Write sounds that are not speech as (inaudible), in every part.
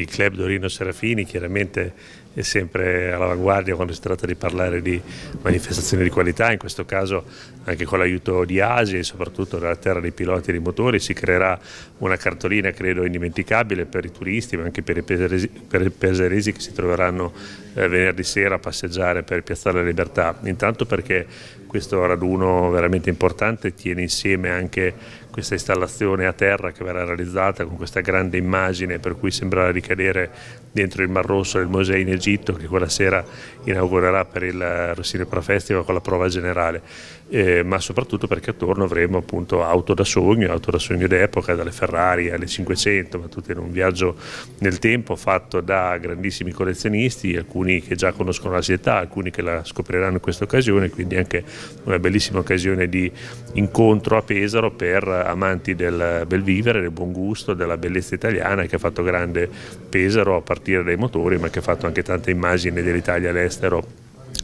Il club Dorino Serafini chiaramente è sempre all'avanguardia quando si tratta di parlare di manifestazioni di qualità, in questo caso anche con l'aiuto di Asia e soprattutto della terra dei piloti e dei motori si creerà una cartolina credo indimenticabile per i turisti ma anche per i peseresi, per i peseresi che si troveranno eh, venerdì sera a passeggiare per Piazzale della Libertà, intanto perché questo raduno veramente importante tiene insieme anche questa installazione a terra che verrà realizzata con questa grande immagine per cui sembrerà ricadere dentro il Mar Rosso del Mosè in Egitto che quella sera inaugurerà per il Rossini Pro Festival con la prova generale, eh, ma soprattutto perché attorno avremo appunto auto da sogno, auto da sogno d'epoca, dalle Ferrari alle 500, ma tutte in un viaggio nel tempo fatto da grandissimi collezionisti, alcuni che già conoscono la città, alcuni che la scopriranno in questa occasione, quindi anche una bellissima occasione di incontro a Pesaro per amanti del bel vivere, del buon gusto, della bellezza italiana che ha fatto grande Pesaro a partire dai motori ma che ha fatto anche tante immagini dell'Italia all'estero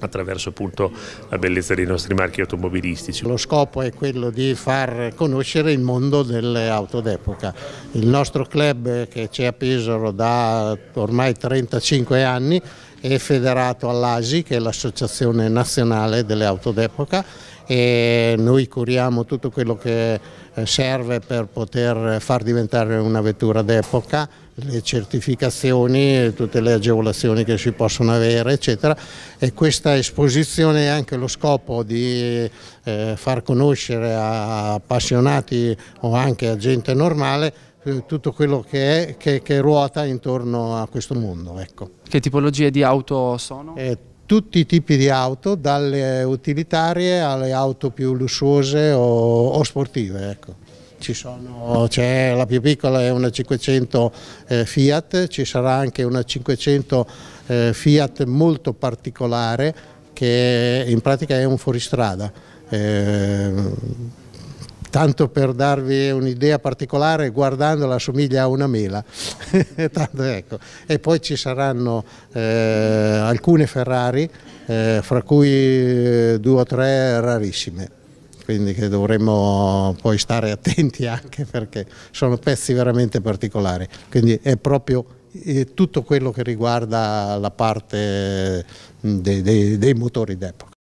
attraverso appunto la bellezza dei nostri marchi automobilistici. Lo scopo è quello di far conoscere il mondo delle auto d'epoca. Il nostro club che c'è a Pesaro da ormai 35 anni è federato all'ASI che è l'Associazione Nazionale delle Auto d'Epoca e noi curiamo tutto quello che eh, serve per poter far diventare una vettura d'epoca, le certificazioni, tutte le agevolazioni che si possono avere eccetera e questa esposizione è anche lo scopo di eh, far conoscere a appassionati o anche a gente normale eh, tutto quello che, è, che, che, ruota intorno a questo mondo. Ecco. Che tipologie di auto sono? Eh, tutti i tipi di auto, dalle utilitarie alle auto più lussuose o, o sportive. Ecco. Sono, la più piccola è una 500 eh, Fiat, ci sarà anche una 500 eh, Fiat molto particolare che in pratica è un fuoristrada. Eh, tanto per darvi un'idea particolare, guardandola assomiglia a una mela. (laughs) tanto, ecco. E poi ci saranno eh, alcune Ferrari, eh, fra cui eh, due o tre rarissime quindi che dovremmo poi stare attenti (laughs) anche perché sono pezzi veramente particolari, quindi è proprio eh, tutto quello che riguarda la parte mm, dei, dei, dei motori d'epoca.